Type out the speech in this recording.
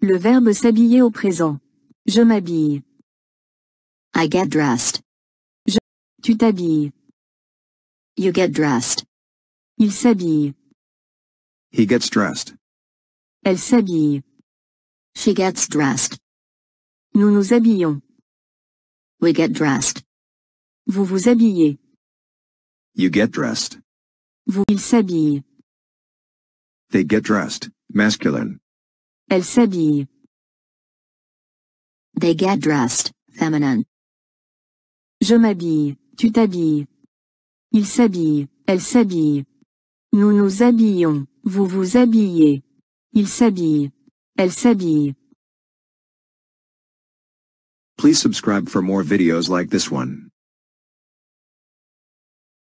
Le verbe s'habiller au présent. Je m'habille. I get dressed. Je... Tu t'habilles. You get dressed. Il s'habille. He gets dressed. Elle s'habille. She gets dressed. Nous nous habillons. We get dressed. Vous vous habillez. You get dressed. Vous, ils s'habillent. They get dressed, masculine. Elle s'habille. They get dressed, feminine. Je m'habille, tu t'habilles. Il s'habille, elle s'habille. Nous nous habillons, vous vous habillez. Il s'habille, elle s'habille. Please subscribe for more videos like this one.